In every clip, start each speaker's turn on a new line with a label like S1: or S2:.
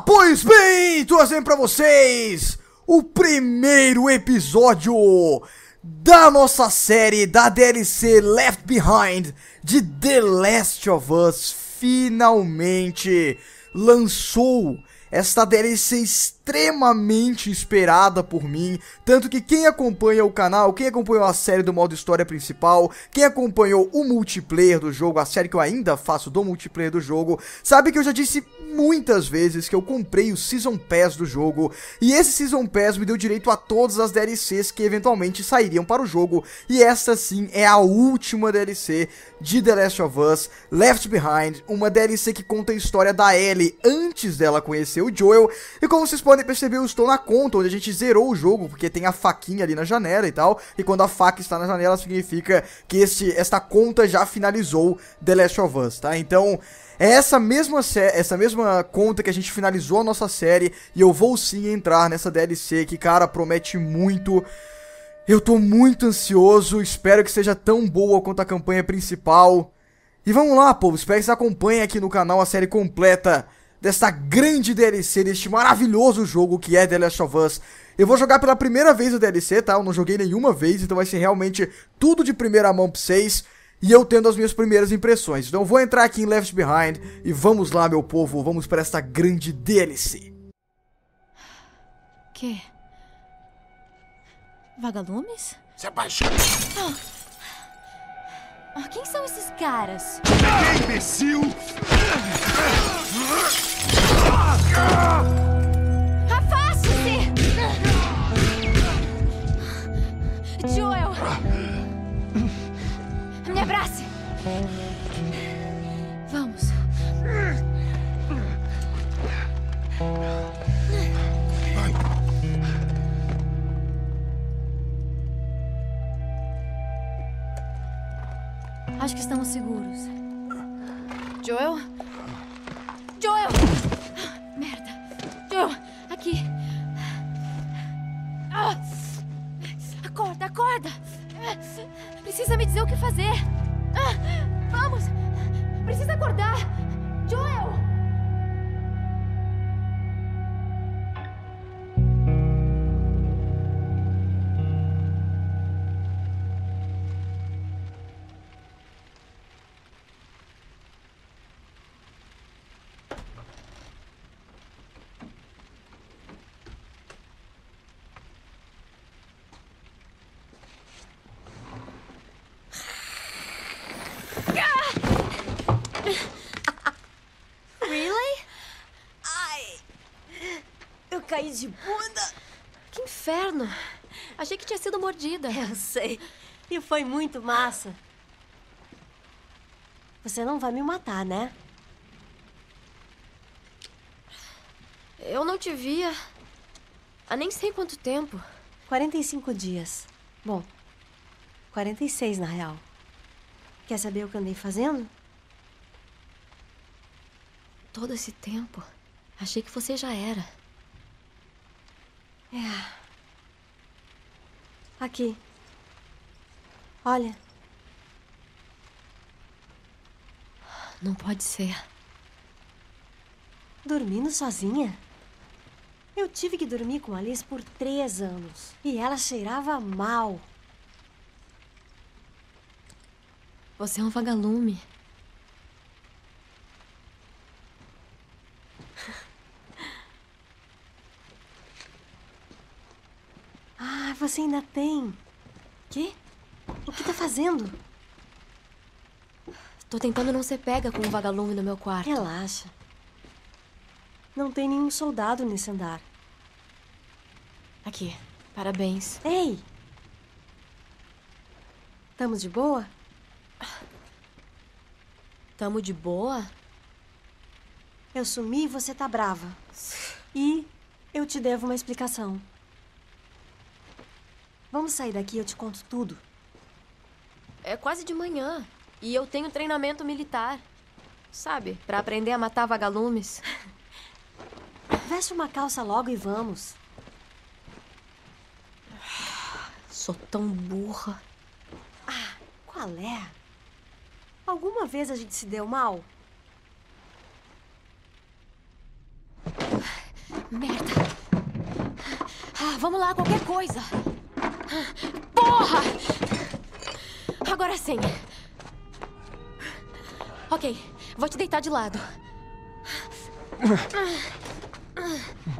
S1: pois bem, assim trazendo para vocês o primeiro episódio da nossa série da DLC Left Behind de The Last of Us finalmente lançou esta DLC extremamente esperada por mim, tanto que quem acompanha o canal, quem acompanhou a série do modo história principal, quem acompanhou o multiplayer do jogo, a série que eu ainda faço do multiplayer do jogo, sabe que eu já disse muitas vezes que eu comprei o Season Pass do jogo, e esse Season Pass me deu direito a todas as DLCs que eventualmente sairiam para o jogo, e essa sim é a última DLC de The Last of Us Left Behind, uma DLC que conta a história da Ellie antes dela conhecer o Joel, e como vocês podem podem perceber, eu estou na conta onde a gente zerou o jogo, porque tem a faquinha ali na janela e tal. E quando a faca está na janela, significa que este, esta conta já finalizou The Last of Us, tá? Então... É essa mesma, essa mesma conta que a gente finalizou a nossa série e eu vou sim entrar nessa DLC que, cara, promete muito. Eu tô muito ansioso, espero que seja tão boa quanto a campanha principal. E vamos lá, povo, espero que vocês acompanhem aqui no canal a série completa desta grande DLC, deste maravilhoso jogo que é The Last of Us. Eu vou jogar pela primeira vez o DLC, tá? Eu não joguei nenhuma vez, então vai ser realmente tudo de primeira mão pra vocês e eu tendo as minhas primeiras impressões. Então vou entrar aqui em Left Behind e vamos lá, meu povo, vamos para esta grande DLC. Que?
S2: Vagalumes? Se abaixou. Ah. Ah, quem são esses caras? Que imbecil! Afaste-se! Joel! Me abrace! Acho que estamos seguros. Joel, caí de bunda. Que inferno. Achei que tinha sido mordida. Eu sei. E foi muito massa. Você não vai me matar, né? Eu não te via há nem sei quanto tempo. 45 dias. Bom, 46 na real. Quer saber o que andei fazendo? Todo esse tempo, achei que você já era. É. Aqui. Olha. Não pode ser. Dormindo sozinha? Eu tive que dormir com Alice por três anos. E ela cheirava mal. Você é um vagalume. Você ainda tem. Quê? O que tá fazendo? Tô tentando não ser pega com um vagalume no meu quarto. Relaxa. Não tem nenhum soldado nesse andar. Aqui, parabéns. Ei! Tamo de boa? Tamo de boa? Eu sumi e você tá brava. E eu te devo uma explicação. Vamos sair daqui, eu te conto tudo. É quase de manhã e eu tenho treinamento militar. Sabe, para aprender a matar vagalumes. Veste uma calça logo e vamos. Sou tão burra. Ah, qual é? Alguma vez a gente se deu mal? Merda. Ah, vamos lá, qualquer coisa. Porra! Agora sim. Ok, vou te deitar de lado.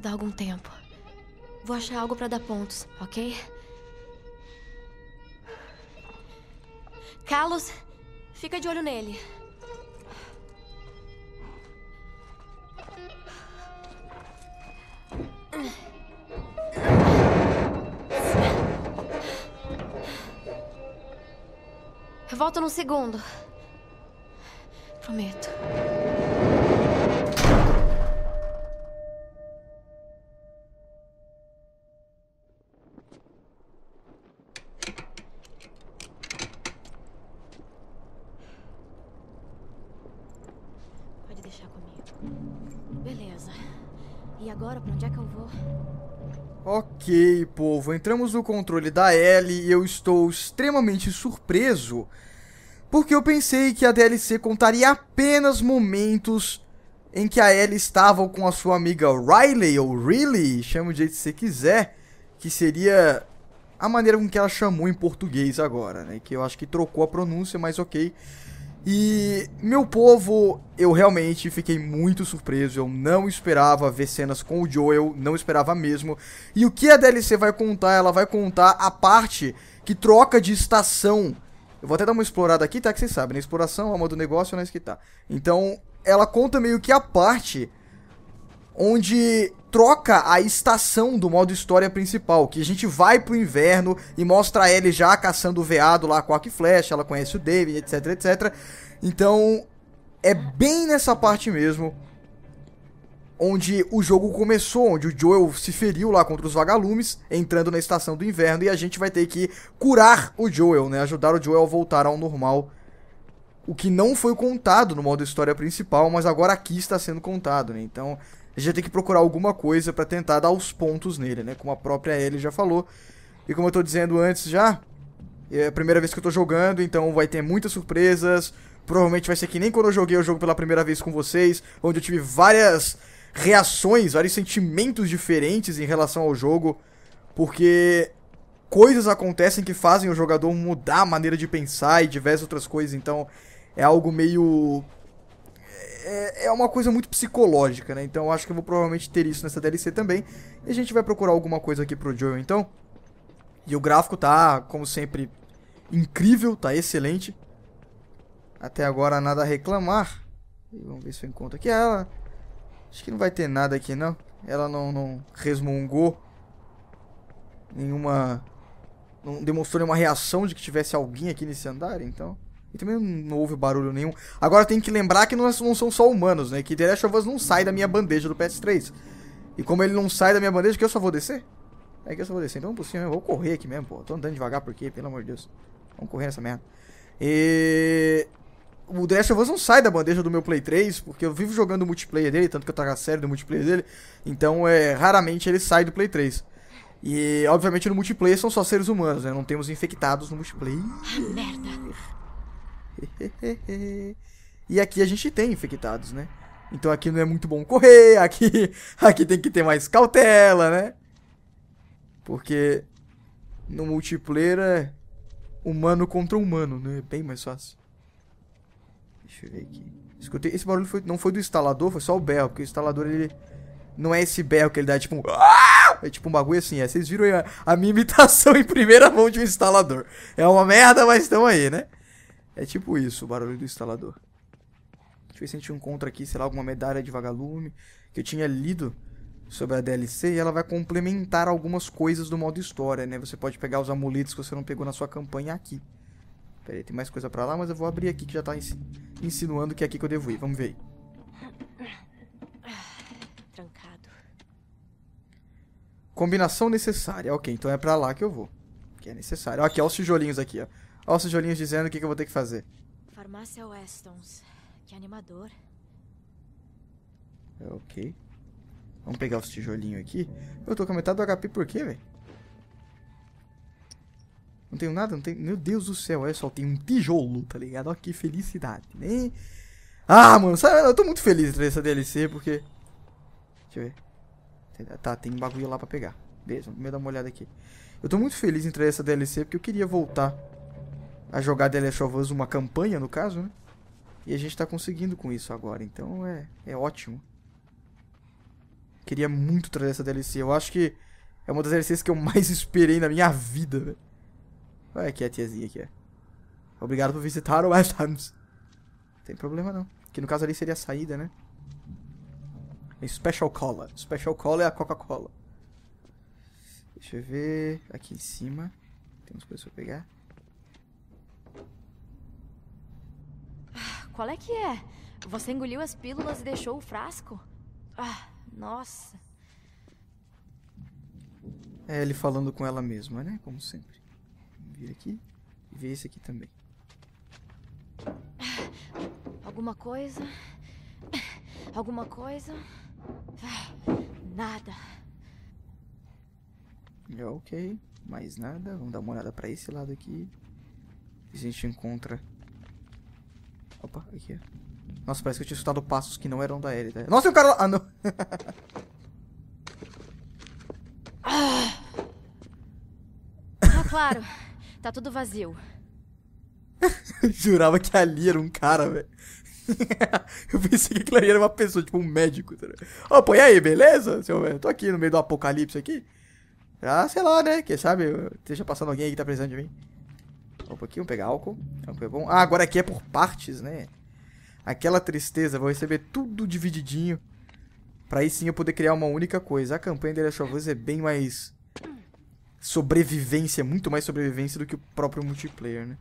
S2: dar algum tempo. Vou achar algo para dar pontos, ok? Carlos, fica de olho nele. volto num segundo. Prometo.
S1: Ok, povo, entramos no controle da L e eu estou extremamente surpreso porque eu pensei que a DLC contaria apenas momentos em que a Ellie estava com a sua amiga Riley, ou Riley, chama de jeito que você quiser, que seria a maneira com que ela chamou em português agora, né? Que eu acho que trocou a pronúncia, mas ok. E, meu povo, eu realmente fiquei muito surpreso. Eu não esperava ver cenas com o Joel, não esperava mesmo. E o que a DLC vai contar? Ela vai contar a parte que troca de estação. Eu vou até dar uma explorada aqui, tá? Que vocês sabem, né? Exploração, alma do negócio, não é isso que tá. Então, ela conta meio que a parte onde troca a estação do modo história principal, que a gente vai pro inverno e mostra ele já caçando o veado lá com a e flecha, ela conhece o David, etc, etc. Então, é bem nessa parte mesmo onde o jogo começou, onde o Joel se feriu lá contra os vagalumes, entrando na estação do inverno e a gente vai ter que curar o Joel, né? Ajudar o Joel a voltar ao normal. O que não foi contado no modo história principal, mas agora aqui está sendo contado, né? Então, a gente que procurar alguma coisa para tentar dar os pontos nele, né? Como a própria Ellie já falou. E como eu tô dizendo antes já, é a primeira vez que eu tô jogando, então vai ter muitas surpresas. Provavelmente vai ser que nem quando eu joguei o jogo pela primeira vez com vocês, onde eu tive várias reações, vários sentimentos diferentes em relação ao jogo, porque coisas acontecem que fazem o jogador mudar a maneira de pensar e diversas outras coisas, então é algo meio é, é uma coisa muito psicológica, né? Então eu acho que eu vou provavelmente ter isso nessa DLC também. E a gente vai procurar alguma coisa aqui pro Joel, então. E o gráfico tá, como sempre, incrível, tá excelente. Até agora nada a reclamar. E vamos ver se eu encontro aqui ela. Acho que não vai ter nada aqui, não. Ela não, não resmungou nenhuma... Não demonstrou nenhuma reação de que tivesse alguém aqui nesse andar, então... E também não houve barulho nenhum. Agora tem que lembrar que não, é- não são só humanos, né? Que The Last of Us não sai da minha bandeja do PS3. E como ele não sai da minha bandeja, que eu só vou descer? É que eu só vou descer. Então, é por cima, eu vou correr aqui mesmo, pô. Tô andando devagar porque, pelo amor de Deus. Vamos correr nessa merda. E... O The Last of Us não sai da bandeja do meu Play 3, porque eu vivo jogando o multiplayer dele, tanto que eu tava a série do multiplayer dele. Então, é, raramente ele sai do Play 3. E, obviamente, no multiplayer são só seres humanos, né? Não temos infectados no multiplayer. Ah, merda! e aqui a gente tem infectados, né? Então aqui não é muito bom correr, aqui, aqui tem que ter mais cautela, né? Porque no multiplayer é humano contra humano, né? É bem mais fácil. Deixa eu ver aqui. Escutei, esse barulho foi, não foi do instalador, foi só o berro, porque o instalador ele não é esse berro que ele dá, é tipo um... É tipo um bagulho assim, é. Vocês viram a, a minha imitação em primeira mão de um instalador. É uma merda, mas estão aí, né? É tipo isso, o barulho do instalador. Deixa eu ver se a gente encontra aqui, sei lá, alguma medalha de vagalume. Que eu tinha lido sobre a DLC e ela vai complementar algumas coisas do modo história, né? Você pode pegar os amuletos que você não pegou na sua campanha aqui. Pera aí, tem mais coisa pra lá, mas eu vou abrir aqui que já tá insinuando que é aqui que eu devo ir. Vamos ver aí. Trancado. Combinação necessária. Ok, então é pra lá que eu vou. Que é necessário. Aqui, ó, os tijolinhos aqui, ó. Olha os tijolinhos dizendo o que, que eu vou ter que fazer.
S2: Farmácia Westons. Que animador.
S1: É, ok. Vamos pegar os tijolinhos aqui. Eu tô com a metade do HP por quê, velho? Não tenho nada? Não tenho... Meu Deus do céu, olha só, tem um tijolo, tá ligado? Olha que felicidade, né? Ah, mano, sabe? Eu tô muito feliz essa DLC, porque... Deixa eu ver. Tá, tem um bagulho lá pra pegar. Beleza, primeiro dar uma olhada aqui. Eu tô muito feliz em trazer essa DLC porque eu queria voltar a jogar The Last é of Us uma campanha, no caso, né? E a gente tá conseguindo com isso agora, então é, é ótimo. Queria muito trazer essa DLC, eu acho que é uma das DLCs que eu mais esperei na minha vida, velho. Olha aqui a tiazinha aqui, é. Obrigado por visitar o West Hams. Não tem problema não. Que no caso ali seria a saída, né? É Special Cola. Special Cola é a Coca-Cola. Deixa eu ver. Aqui em cima. Tem umas coisas pra pegar.
S2: Qual é que é? Você engoliu as pílulas e deixou o frasco? Ah,
S1: nossa. É ele falando com ela mesma, né? Como sempre. Vamos vir aqui e ver esse aqui também.
S2: Ah, alguma coisa? Alguma coisa? Ah, nada.
S1: É ok, mais nada. Vamos dar uma olhada pra esse lado aqui. A gente encontra Opa, aqui. Nossa, parece que eu tinha escutado passos que não eram da Elida. Tá? Nossa, tem um cara lá! Ah, não!
S2: ah, tá claro. Tá tudo vazio.
S1: Jurava que ali era um cara, velho. eu pensei que aquilo ali era uma pessoa, tipo um médico. Ó, tá oh, e aí, beleza? Seu velho? Tô aqui no meio do apocalipse aqui. Ah, sei lá, né? Quem sabe, deixa passando alguém aí que tá precisando de mim. Um aqui, vamos pegar álcool. é bom. Ah, agora aqui é por partes, né? Aquela tristeza, vou receber tudo divididinho. Pra aí sim eu poder criar uma única coisa. A campanha dele Last of é bem mais... Sobrevivência, muito mais sobrevivência do que o próprio multiplayer, né?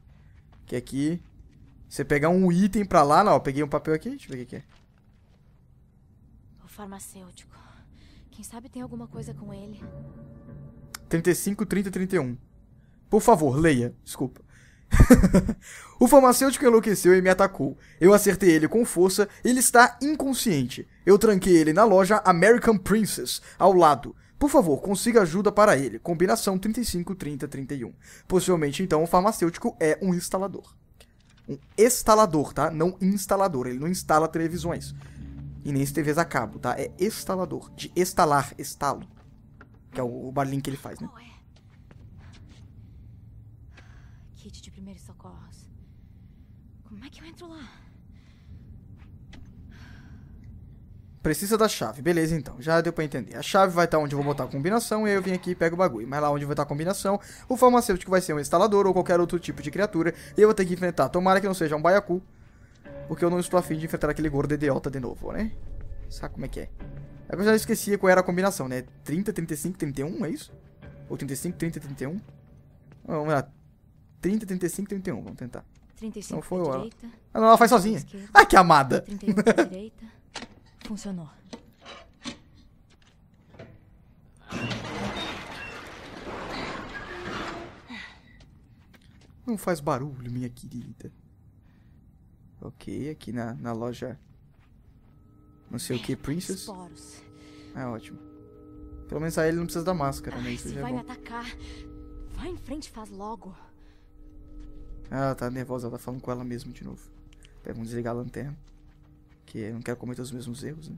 S1: Que aqui... Você pegar um item pra lá... Não, ó, peguei um papel aqui, deixa eu ver o que é.
S2: O farmacêutico. Quem sabe tem alguma coisa com ele.
S1: 35, 30, 31. Por favor, leia. Desculpa. o farmacêutico enlouqueceu e me atacou. Eu acertei ele com força, ele está inconsciente. Eu tranquei ele na loja American Princess, ao lado. Por favor, consiga ajuda para ele. Combinação 35, 30, 31. Possivelmente, então, o farmacêutico é um instalador. Um instalador, tá? Não instalador. Ele não instala televisões. E nem TVs a cabo, tá? É instalador. De instalar, estalo. Que é o, o barulhinho que ele faz, né?
S2: Como é que eu entro lá?
S1: Precisa da chave. Beleza, então. Já deu pra entender. A chave vai estar tá onde eu vou botar a combinação e aí eu vim aqui e pego o bagulho. Mas lá onde vai estar tá a combinação, o farmacêutico vai ser um instalador ou qualquer outro tipo de criatura. E eu vou ter que enfrentar. Tomara que não seja um baiacu. Porque eu não estou afim de enfrentar aquele gordo idiota de novo, né? Sabe como é que é? é eu já esquecia qual era a combinação, né? 30, 35, 31, é isso? Ou 35, 30, 31? Vamos lá. 30, 35, 31. Vamos tentar. 35 não então foi ela. Direita, ah, não, ela faz sozinha. Ah, que amada. pra direita. Funcionou. Não faz barulho, minha querida. Ok, aqui na, na loja... Não sei o que, Princess. Esporos. Ah, ótimo. Pelo menos aí ele não precisa da máscara, né? Isso já é vai é bom.
S2: me atacar. Vai em frente faz logo.
S1: Ela tá nervosa, ela tá falando com ela mesma de novo. Vamos desligar a lanterna. Que eu não quero cometer os mesmos erros, né?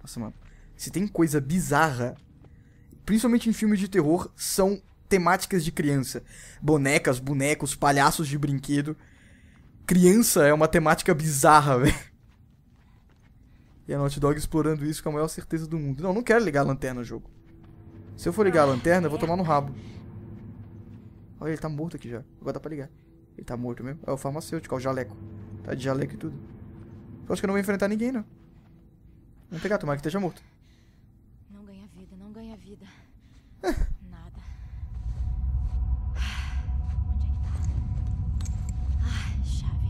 S1: Nossa, mano. Se tem coisa bizarra, principalmente em filmes de terror, são temáticas de criança. Bonecas, bonecos, palhaços de brinquedo. Criança é uma temática bizarra, velho. E a Naughty Dog explorando isso com a maior certeza do mundo. Não, não quero ligar a lanterna no jogo. Se eu for ligar a ah. lanterna, eu vou tomar no rabo. Olha, ele tá morto aqui já. Agora dá pra ligar. Ele tá morto mesmo. É o farmacêutico, é o jaleco. Tá de jaleco e tudo. Eu acho que eu não vou enfrentar ninguém, não. Vamos pegar, tomara que esteja morto.
S2: Não ganha vida, não ganha vida.
S1: Nada.
S2: Onde é que tá? Ah, chave.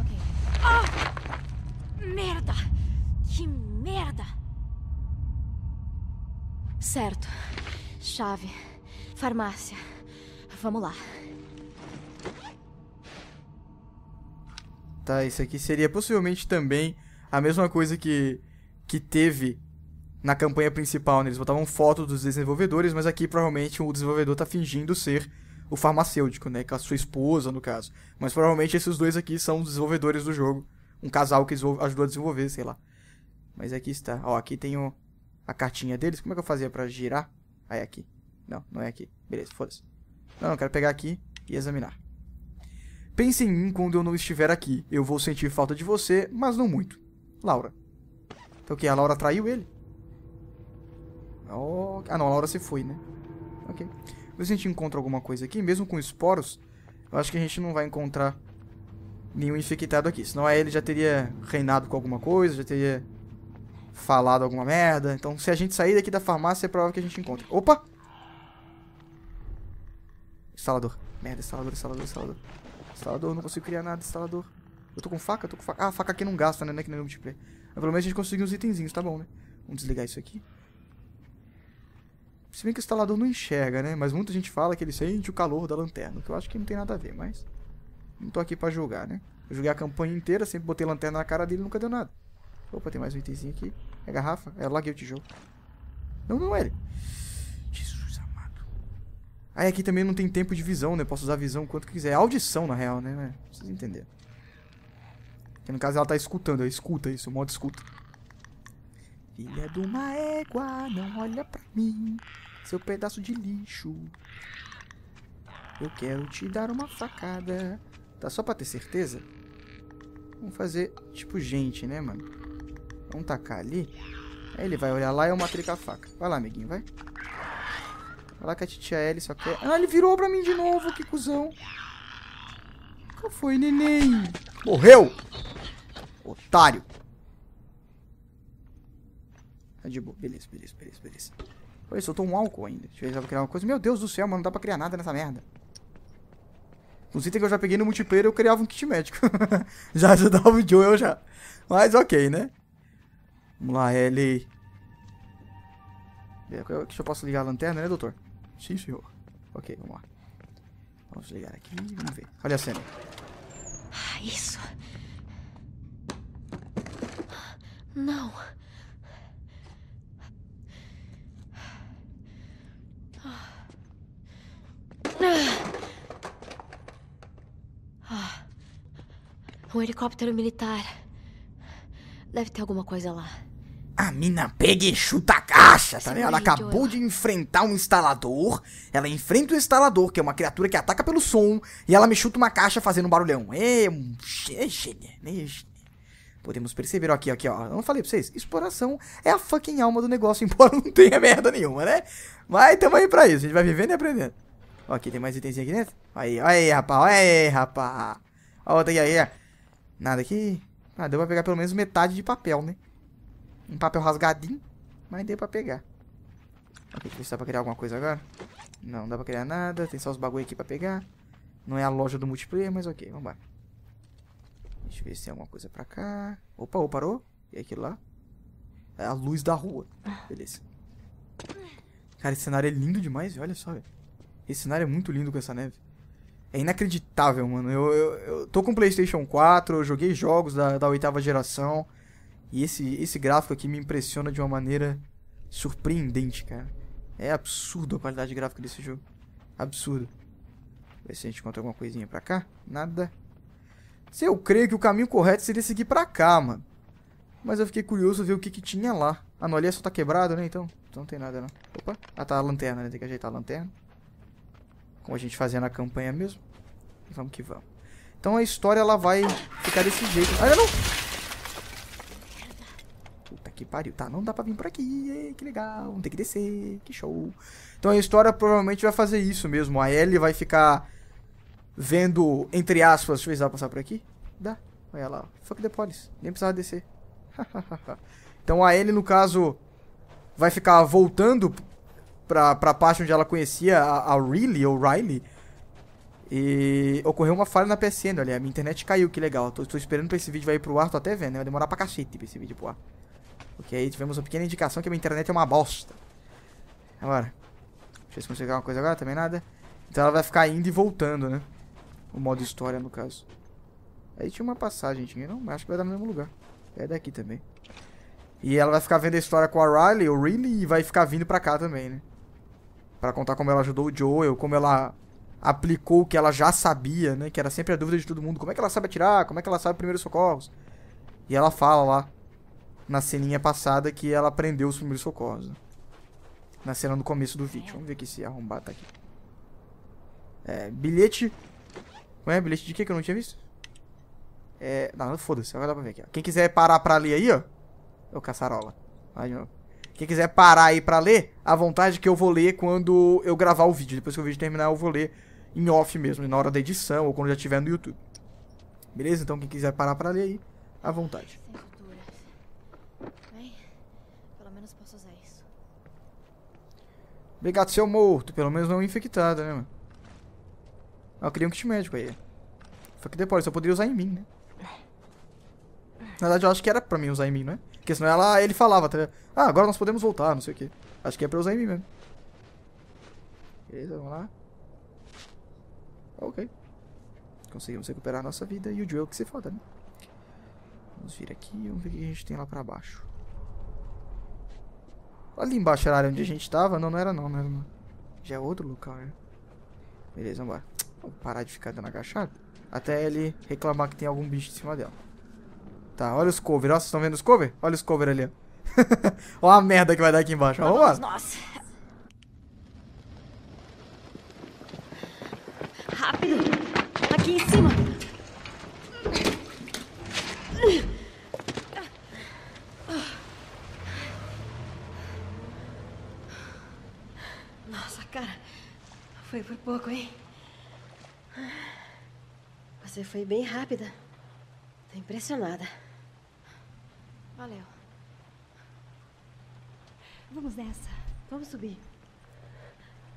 S2: Ok. Oh! Merda! Que merda! Certo. Chave. Farmácia. Vamos lá.
S1: Tá, isso aqui seria possivelmente também a mesma coisa que, que teve na campanha principal, né? Eles botavam foto dos desenvolvedores, mas aqui provavelmente o desenvolvedor tá fingindo ser o farmacêutico, né? Com a sua esposa, no caso. Mas provavelmente esses dois aqui são os desenvolvedores do jogo. Um casal que ajudou a desenvolver, sei lá. Mas aqui está. Ó, aqui tem o, a cartinha deles. Como é que eu fazia pra girar? Ah, é aqui. Não, não é aqui. Beleza, foda-se. Não, não, quero pegar aqui e examinar. Pense em mim quando eu não estiver aqui. Eu vou sentir falta de você, mas não muito. Laura. Então o que? A Laura traiu ele? Oh... Ah, não. A Laura se foi, né? Ok. Vê se a gente encontra alguma coisa aqui. Mesmo com esporos, eu acho que a gente não vai encontrar nenhum infectado aqui. Senão aí ele já teria reinado com alguma coisa, já teria falado alguma merda. Então se a gente sair daqui da farmácia, é provável que a gente encontre. Opa! Instalador. Merda, instalador, instalador, instalador. Instalador, não consigo criar nada, instalador. Eu tô com faca? tô com faca. Ah, faca aqui não gasta, né? né que nem é multiplayer. Mas pelo menos a gente conseguiu uns itenzinhos, tá bom, né? Vamos desligar isso aqui. Se bem que o instalador não enxerga, né? Mas muita gente fala que ele sente o calor da lanterna, que eu acho que não tem nada a ver, mas... Não tô aqui pra julgar, né? Eu joguei a campanha inteira, sempre botei lanterna na cara dele e nunca deu nada. Opa, tem mais um itemzinho aqui. É garrafa? É, eu larguei é o tijolo. Não, não, é ele. Aí aqui também não tem tempo de visão, né? posso usar visão quanto quiser. É audição, na real, né? Vocês entender. Porque no caso ela tá escutando, ela escuta isso, o modo escuta. Filha de uma égua, não olha pra mim, seu pedaço de lixo. Eu quero te dar uma facada. Tá só pra ter certeza? Vamos fazer tipo gente, né, mano? Vamos tacar ali. Aí ele vai olhar lá e eu matei com a faca. Vai lá, amiguinho, vai. Fala que a titia Ellie só quer... Ah, ele virou pra mim de novo, que cuzão. Qual foi, neném? Morreu! Otário! Tá de boa. Beleza, beleza, beleza, beleza. Olha, soltou um álcool ainda. Deixa eu ver se eu criar uma coisa. Meu Deus do céu, mano. Não dá pra criar nada nessa merda. Os itens que eu já peguei no multiplayer, eu criava um kit médico. já ajudava o Joel já. Mas ok, né? Vamos lá, Ellie. Deixa é, eu posso ligar a lanterna, né, doutor? Sim, senhor. Ok, vamos lá. Vamos ligar aqui e vamos ver. Olha a cena. Ah, isso.
S2: Não. Ah. Um helicóptero militar. Deve ter alguma coisa lá.
S1: A mina pega e chuta tá ligado? Ela acabou de enfrentar um instalador. Ela enfrenta o instalador, que é uma criatura que ataca pelo som, e ela me chuta uma caixa fazendo um barulhão. É, é gênio, né? é Podemos perceber, ó, aqui, aqui, ó. Eu não falei pra vocês, exploração é a fucking alma do negócio, embora não tenha merda nenhuma, né? Mas tamo aí pra isso, a gente vai vivendo e aprendendo. Ó, aqui tem mais itens aqui dentro. Aí, aí, rapaz, aí, rapaz. Ó, outra aqui, aí, Nada aqui. Ah, deu pra pegar pelo menos metade de papel, né? Um papel rasgadinho. Mas deu pra pegar. Ok, deixa eu dá pra criar alguma coisa agora. Não, não dá pra criar nada. Tem só os bagulho aqui pra pegar. Não é a loja do multiplayer, mas ok, vamos lá. Deixa eu ver se tem alguma coisa pra cá. Opa, ou parou. E aquilo lá? É a luz da rua. Beleza. Cara, esse cenário é lindo demais, olha só, velho. Esse cenário é muito lindo com essa neve. É inacreditável, mano. Eu, eu, eu tô com o PlayStation 4, eu joguei jogos da, da oitava geração. E esse, esse gráfico aqui me impressiona de uma maneira surpreendente, cara. É absurdo a qualidade gráfica desse jogo. Absurdo. Ver se a gente encontra alguma coisinha pra cá. Nada. Se eu creio que o caminho correto seria seguir pra cá, mano. Mas eu fiquei curioso ver o que, que tinha lá. A ah, é só tá quebrado, né? Então, então não tem nada, não. Opa. Ah, tá a lanterna, né? Tem que ajeitar a lanterna. Como a gente fazia na campanha mesmo. vamos que vamos. Então a história, ela vai ficar desse jeito. Ah, não! pariu, tá, não dá pra vir por aqui, ei, que legal, não tem que descer, que show. Então a história provavelmente vai fazer isso mesmo. A Ellie vai ficar vendo, entre aspas, deixa eu ver se dá pra passar por aqui. Dá, olha lá, fuck the police, nem precisava descer. então a Ellie, no caso, vai ficar voltando pra, pra parte onde ela conhecia a, a Riley, ou Riley. E ocorreu uma falha na PSN, olha, a minha internet caiu, que legal. Tô, tô esperando pra esse vídeo vai ir pro ar, tô até vendo, né? Vai demorar pra cacete pra esse vídeo pro ar. Porque aí tivemos uma pequena indicação que a minha internet é uma bosta. Agora. Deixa eu ver se consigo uma coisa agora, também nada. Então ela vai ficar indo e voltando, né? O modo história, no caso. Aí tinha uma passagem, tinha, não? Acho que vai dar no mesmo lugar. É daqui também. E ela vai ficar vendo a história com a Riley, o Riley, e vai ficar vindo pra cá também, né? Pra contar como ela ajudou o Joel, como ela aplicou o que ela já sabia, né? Que era sempre a dúvida de todo mundo. Como é que ela sabe atirar? Como é que ela sabe primeiros socorros? E ela fala lá na ceninha passada que ela aprendeu os primeiros socorros. Né? Na cena do começo do vídeo. Vamos ver aqui se arrombar tá aqui. É, bilhete... Ué, bilhete de que que eu não tinha visto? É... Não, foda-se, vai dar pra ver aqui. Ó. Quem quiser parar pra ler aí, ó. É o caçarola. Vai de novo. Quem quiser parar aí pra ler, à vontade que eu vou ler quando eu gravar o vídeo. Depois que o vídeo terminar, eu vou ler em off mesmo, na hora da edição ou quando já estiver no YouTube. Beleza? Então quem quiser parar pra ler aí, à vontade. Obrigado, seu morto. Pelo menos não infectado, né, mano? Ah, eu queria um kit médico aí. Só que depois, eu poderia usar em mim, né? Na verdade, eu acho que era pra mim usar em mim, né? Porque senão ela, ele falava, tá Ah, agora nós podemos voltar, não sei o que. Acho que é pra usar em mim mesmo. Beleza, vamos lá. Ok. Conseguimos recuperar a nossa vida e o Joel que se foda, né? Vamos vir aqui e vamos ver o que a gente tem lá pra baixo.
S2: Ali embaixo era a área onde a gente
S1: tava? Não, não era não, não era não. Já é outro local, né? Beleza, vambora. Vamos parar de ficar dando agachado. Até ele reclamar que tem algum bicho em cima dela. Tá, olha os cover. Nossa, vocês estão vendo os cover? Olha os cover ali, ó. olha a merda que vai dar aqui embaixo. Ó, vamos lá.
S2: Nossa. Rápido. Aqui em cima. Nossa, cara. Foi por pouco, hein? Você foi bem rápida. Tô impressionada. Valeu. Vamos nessa. Vamos subir.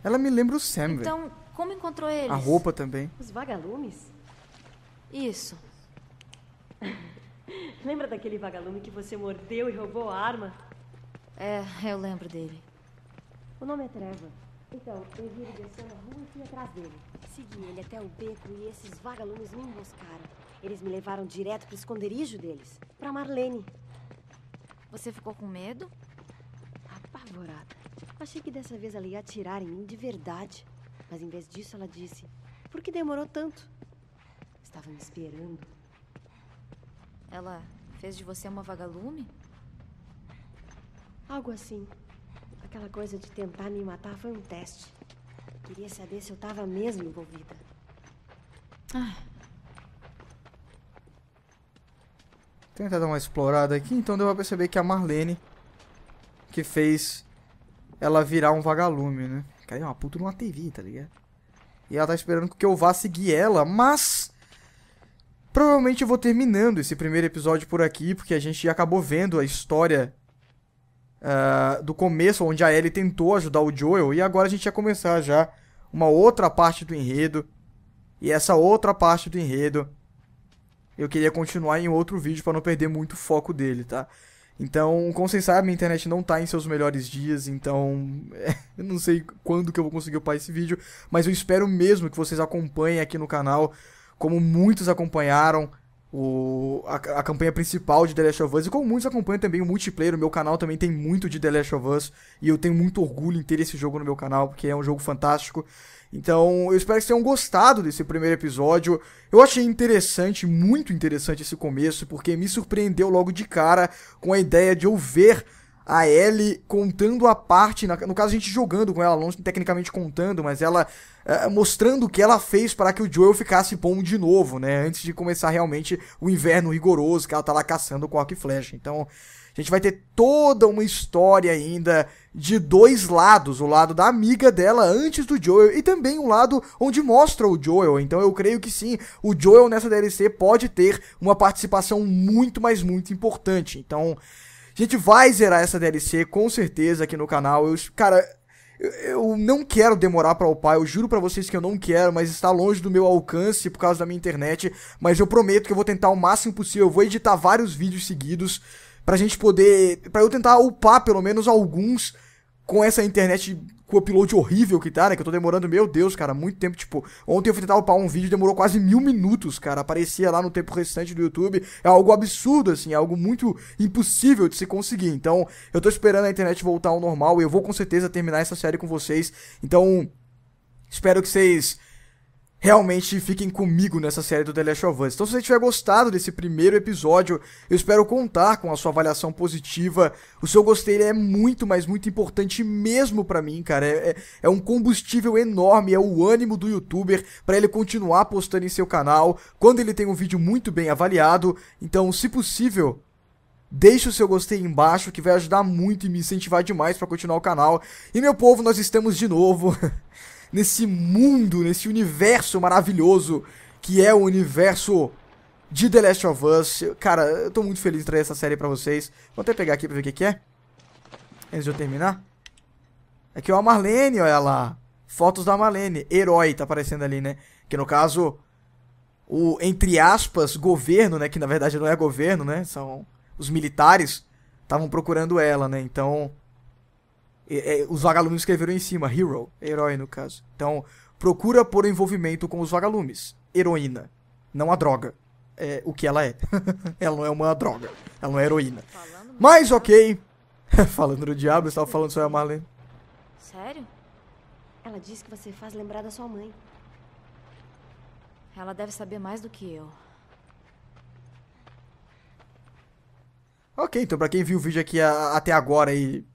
S1: Ela me lembra o Sam, Então,
S2: como encontrou eles? A roupa também. Os vagalumes? Isso. Lembra daquele vagalume que você mordeu e roubou a arma? É, eu lembro dele. O nome é Trevor. Então, eu vi ele descendo a rua e fui atrás dele. Segui ele até o beco e esses vagalumes me emboscaram. Eles me levaram direto pro esconderijo deles, pra Marlene. Você ficou com medo? Apavorada. Achei que dessa vez ela ia atirar em mim de verdade. Mas em vez disso, ela disse: Por que demorou tanto? Estava me esperando. Ela fez de você uma vagalume? Algo assim. Aquela coisa de tentar me matar foi um teste. Queria saber se eu estava mesmo envolvida.
S1: Ah. tentar dar uma explorada aqui, então deu pra perceber que a Marlene que fez ela virar um vagalume, né? Caiu é uma puta numa TV, tá ligado? E ela tá esperando que eu vá seguir ela, mas provavelmente eu vou terminando esse primeiro episódio por aqui, porque a gente acabou vendo a história ah, do começo, onde a Ellie tentou ajudar o Joel, e agora a gente ia começar já uma outra parte do enredo. E essa outra parte do enredo eu queria continuar em outro vídeo para não perder muito foco dele, tá? Então, como vocês sabem, a minha internet não tá em seus melhores dias, então é, eu não sei quando que eu vou conseguir upar esse vídeo, mas eu espero mesmo que vocês acompanhem aqui no canal, como muitos acompanharam o, a, a, campanha principal de The Last of Us, e como muitos acompanham também o multiplayer, o meu canal também tem muito de The Last of Us, e eu tenho muito orgulho em ter esse jogo no meu canal, porque é um jogo fantástico. Então, eu espero que tenham gostado desse primeiro episódio. Eu achei interessante, muito interessante esse começo, porque me surpreendeu logo de cara com a ideia de eu ver a Ellie contando a parte, no caso a gente jogando com ela, não tecnicamente contando, mas ela é, mostrando o que ela fez para que o Joel ficasse bom de novo, né? Antes de começar realmente o inverno rigoroso que ela tá lá caçando com arco e flecha. Então, a gente vai ter toda uma história ainda de dois lados, o lado da amiga dela antes do Joel e também o lado onde mostra o Joel. Então eu creio que sim, o Joel nessa DLC pode ter uma participação muito, mas muito importante. Então, a gente vai zerar essa DLC com certeza aqui no canal. Eu, cara, eu, não quero demorar para upar, eu juro para vocês que eu não quero, mas está longe do meu alcance por causa da minha internet. Mas eu prometo que eu vou tentar o máximo possível, eu vou editar vários vídeos seguidos pra gente poder. pra eu tentar upar pelo menos alguns com essa internet com o upload horrível que tá, né? Que eu tô demorando, meu Deus, cara, muito tempo. Tipo, ontem eu fui tentar upar um vídeo, demorou quase mil minutos, cara. Aparecia lá no tempo restante do YouTube. É algo absurdo, assim, é algo muito impossível de se conseguir. Então, eu tô esperando a internet voltar ao normal e eu vou com certeza terminar essa série com vocês. Então, espero que vocês realmente fiquem comigo nessa série do The Last of Us. Então, se você tiver gostado desse primeiro episódio, eu espero contar com a sua avaliação positiva. O seu gostei é muito, mas muito importante mesmo para mim, cara. É, é, é, um combustível enorme, é o ânimo do youtuber para ele continuar postando em seu canal quando ele tem um vídeo muito bem avaliado. Então, se possível, Deixe o seu gostei embaixo que vai ajudar muito e me incentivar demais para continuar o canal. E meu povo, nós estamos de novo nesse mundo, nesse universo maravilhoso que é o universo de The Last of Us. Cara, eu tô muito feliz de trazer essa série pra vocês. Vou até pegar aqui pra ver o que, que é. Antes de eu terminar. Aqui é a Marlene, olha lá. Fotos da Marlene. Herói, tá aparecendo ali, né? Que no caso, o, entre aspas, governo, né? Que na verdade não é governo, né? São os militares. Estavam procurando ela, né? Então, é, os vagalumes escreveram em cima, hero, herói no caso. Então, procura por envolvimento com os vagalumes. Heroína, não a droga. É o que ela é. ela não é uma droga, ela não é heroína. Mas ok. falando do diabo, eu estava falando sobre a Marlene.
S2: Sério? Ela disse que você faz lembrar da sua mãe. Ela deve saber mais do que eu.
S1: Ok, então pra quem viu o vídeo aqui a, até agora e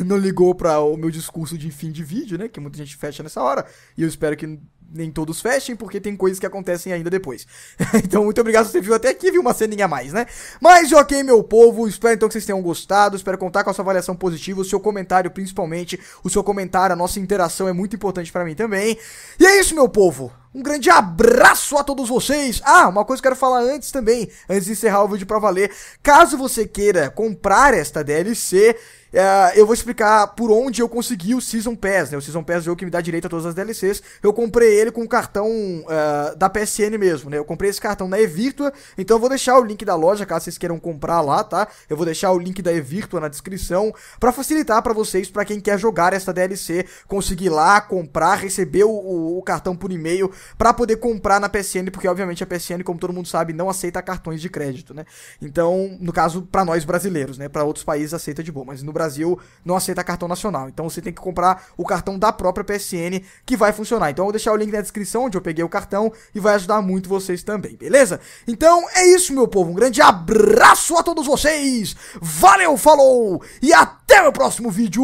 S1: não ligou para o meu discurso de fim de vídeo, né? Que muita gente fecha nessa hora. E eu espero que nem todos fechem, porque tem coisas que acontecem ainda depois. então, muito obrigado se você viu até aqui, viu uma ceninha a mais, né? Mas, ok, meu povo, espero então que vocês tenham gostado, espero contar com a sua avaliação positiva, o seu comentário principalmente, o seu comentário, a nossa interação é muito importante para mim também. E é isso, meu povo! Um grande abraço a todos vocês. Ah, uma coisa que eu quero falar antes também, antes de encerrar o vídeo para valer. Caso você queira comprar esta DLC, Uh, eh, eu vou explicar por onde eu consegui o Season Pass, né? O Season Pass é o que me dá direito a todas as DLCs. Eu comprei ele com o cartão uh, da PSN mesmo, né? Eu comprei esse cartão na Evirtua, então eu vou deixar o link da loja, caso vocês queiram comprar lá, tá? Eu vou deixar o link da Evirtua na descrição para facilitar para vocês, para quem quer jogar essa DLC, conseguir lá, comprar, receber o, o, o cartão por e-mail para poder comprar na PSN, porque obviamente a PSN, como todo mundo sabe, não aceita cartões de crédito, né? Então, no caso, para nós brasileiros, né? Para outros países aceita de boa, mas no Brasil não aceita cartão nacional. Então você tem que comprar o cartão da própria PSN que vai funcionar. Então eu vou deixar o link na descrição onde eu peguei o cartão e vai ajudar muito vocês também, beleza? Então é isso, meu povo. Um grande abraço a todos vocês. Valeu, falou e até o próximo vídeo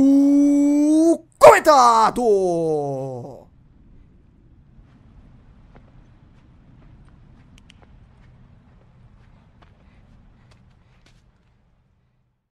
S1: comentado.